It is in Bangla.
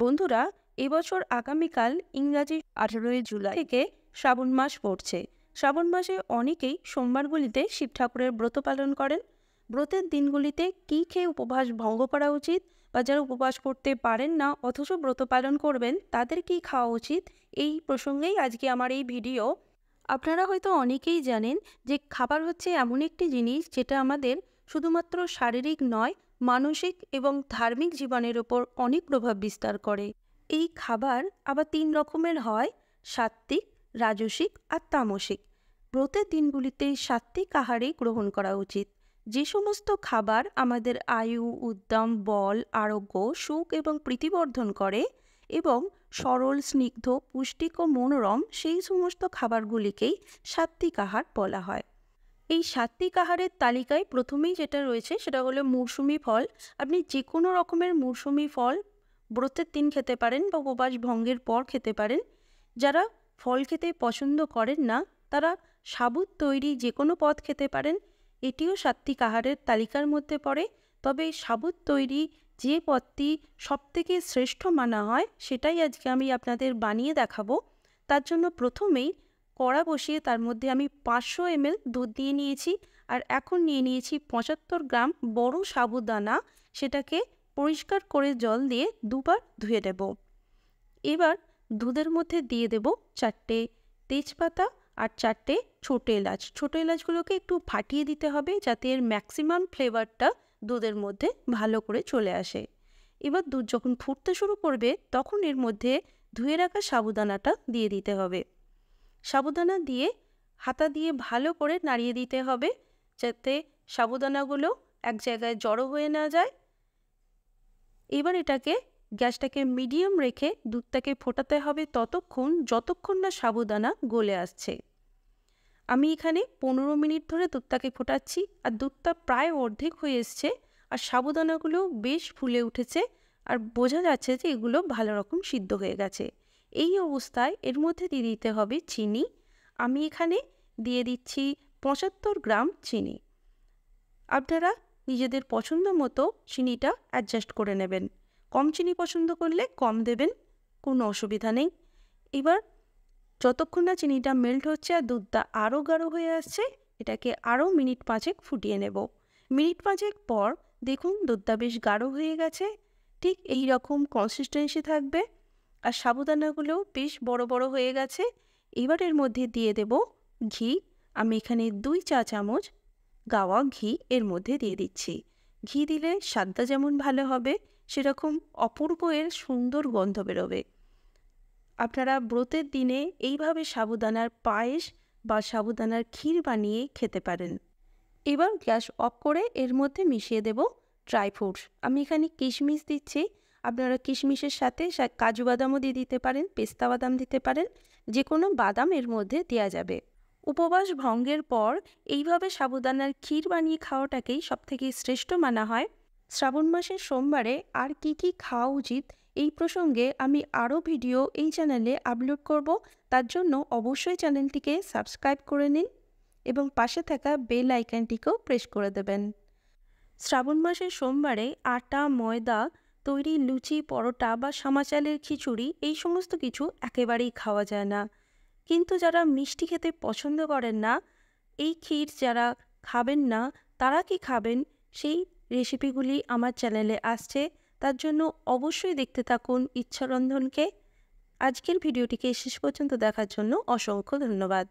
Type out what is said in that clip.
বন্ধুরা এবছর আগামীকাল ইংরাজি আঠেরোই জুলাই থেকে শ্রাবণ মাস পড়ছে শ্রাবণ মাসে অনেকেই সোমবারগুলিতে শিব ঠাকুরের ব্রত পালন করেন ব্রতের দিনগুলিতে কী খেয়ে উপবাস ভঙ্গ করা উচিত বা যারা উপবাস করতে পারেন না অথচ ব্রত পালন করবেন তাদের কি খাওয়া উচিত এই প্রসঙ্গেই আজকে আমার এই ভিডিও আপনারা হয়তো অনেকেই জানেন যে খাবার হচ্ছে এমন একটি জিনিস যেটা আমাদের শুধুমাত্র শারীরিক নয় মানসিক এবং ধার্মিক জীবনের ওপর অনেক প্রভাব বিস্তার করে এই খাবার আবার তিন রকমের হয় সাত্ত্বিক রাজসিক আর তামসিক ব্রতের দিনগুলিতে সাত্ত্বিক আহারে গ্রহণ করা উচিত যে সমস্ত খাবার আমাদের আয়ু উদ্যম বল আরোগ্য সুখ এবং প্রীতিবর্ধন করে এবং সরল স্নিগ্ধ পুষ্টিক ও মনোরম সেই সমস্ত খাবারগুলিকেই সাত্ত্বিক আহার বলা হয় এই সাতটি আহারের তালিকায় প্রথমেই যেটা রয়েছে সেটা হলো মৌসুমি ফল আপনি যে কোনো রকমের মৌসুমি ফল ব্রতের দিন খেতে পারেন বা উপবাস ভঙ্গের পর খেতে পারেন যারা ফল খেতে পছন্দ করেন না তারা সাবুত তৈরি যে কোনো পথ খেতে পারেন এটিও সাত্বিক আহারের তালিকার মধ্যে পড়ে তবে সাবুত তৈরি যে পথটি সবথেকে শ্রেষ্ঠ মানা হয় সেটাই আজকে আমি আপনাদের বানিয়ে দেখাবো তার জন্য প্রথমেই কড়া বসিয়ে তার মধ্যে আমি পাঁচশো এমএল দুধ দিয়ে নিয়েছি আর এখন নিয়ে নিয়েছি পঁচাত্তর গ্রাম বড় সাবুদানা সেটাকে পরিষ্কার করে জল দিয়ে দুবার ধুয়ে দেব এবার দুধের মধ্যে দিয়ে দেব চারটে তেজপাতা আর চারটে ছোটো এলাচ ছোটো এলাচগুলোকে একটু ফাটিয়ে দিতে হবে যাতে এর ম্যাক্সিমাম ফ্লেভারটা দুধের মধ্যে ভালো করে চলে আসে এবার দুধ যখন ফুটতে শুরু করবে তখন এর মধ্যে ধুয়ে রাখা সাবুদানাটা দিয়ে দিতে হবে সাবুদানা দিয়ে হাতা দিয়ে ভালো করে নাড়িয়ে দিতে হবে যাতে সাবুদানাগুলো এক জায়গায় জড়ো হয়ে না যায় এবার এটাকে গ্যাসটাকে মিডিয়াম রেখে দুধটাকে ফোটাতে হবে ততক্ষণ যতক্ষণ না সাবুদানা গলে আসছে আমি এখানে পনেরো মিনিট ধরে দুধটাকে ফোটাচ্ছি আর দুধটা প্রায় অর্ধেক হয়ে এসছে আর সাবুদানাগুলো বেশ ফুলে উঠেছে আর বোঝা যাচ্ছে যে এগুলো ভালো রকম সিদ্ধ হয়ে গেছে এই অবস্থায় এর মধ্যে দিয়ে দিতে হবে চিনি আমি এখানে দিয়ে দিচ্ছি পঁচাত্তর গ্রাম চিনি আপনারা নিজেদের পছন্দ মতো চিনিটা অ্যাডজাস্ট করে নেবেন কম চিনি পছন্দ করলে কম দেবেন কোনো অসুবিধা নেই এবার যতক্ষণ না চিনিটা মেল্ট হচ্ছে আর দুধটা আরও গাঢ় হয়ে আসছে এটাকে আরও মিনিট পাঁচেক ফুটিয়ে নেব মিনিট পাঁচেক পর দেখুন দুধটা বেশ গাঢ় হয়ে গেছে ঠিক এই রকম কনসিস্টেন্সি থাকবে আর সাবুদানাগুলো বেশ বড় বড় হয়ে গেছে এবারের মধ্যে দিয়ে দেব ঘি আমি এখানে দুই চা চামচ গাওয়া ঘি এর মধ্যে দিয়ে দিচ্ছি ঘি দিলে স্বাদটা যেমন ভালো হবে সেরকম অপূর্ব এর সুন্দর গন্ধ বেরোবে আপনারা ব্রতের দিনে এইভাবে সাবুদানার পায়েস বা সাবুদানার ক্ষীর বানিয়ে খেতে পারেন এবার গ্যাস অফ করে এর মধ্যে মিশিয়ে দেব ড্রাই ফ্রুটস আমি এখানে কিশমিশ দিচ্ছি আপনারা কিশমিশের সাথে কাজু বাদামও দিয়ে দিতে পারেন পেস্তা বাদাম দিতে পারেন যে কোনো বাদাম এর মধ্যে দেওয়া যাবে উপবাস ভঙ্গের পর এইভাবে সাবুদানার ক্ষীর বানিয়ে খাওয়াটাকেই সবথেকে শ্রেষ্ঠ মানা হয় শ্রাবণ মাসের সোমবারে আর কি কি খাওয়া উচিত এই প্রসঙ্গে আমি আরও ভিডিও এই চ্যানেলে আপলোড করব তার জন্য অবশ্যই চ্যানেলটিকে সাবস্ক্রাইব করে নিন এবং পাশে থাকা বেল আইকনটিকেও প্রেস করে দেবেন শ্রাবণ মাসের সোমবারে আটা ময়দা তৈরি লুচি পরোটা বা সামাচালের খিচুড়ি এই সমস্ত কিছু একেবারেই খাওয়া যায় না কিন্তু যারা মিষ্টি খেতে পছন্দ করেন না এই ক্ষীর যারা খাবেন না তারা কি খাবেন সেই রেসিপিগুলি আমার চ্যানেলে আসছে তার জন্য অবশ্যই দেখতে থাকুন ইচ্ছারন্ধনকে আজকের ভিডিওটিকে শেষ পর্যন্ত দেখার জন্য অসংখ্য ধন্যবাদ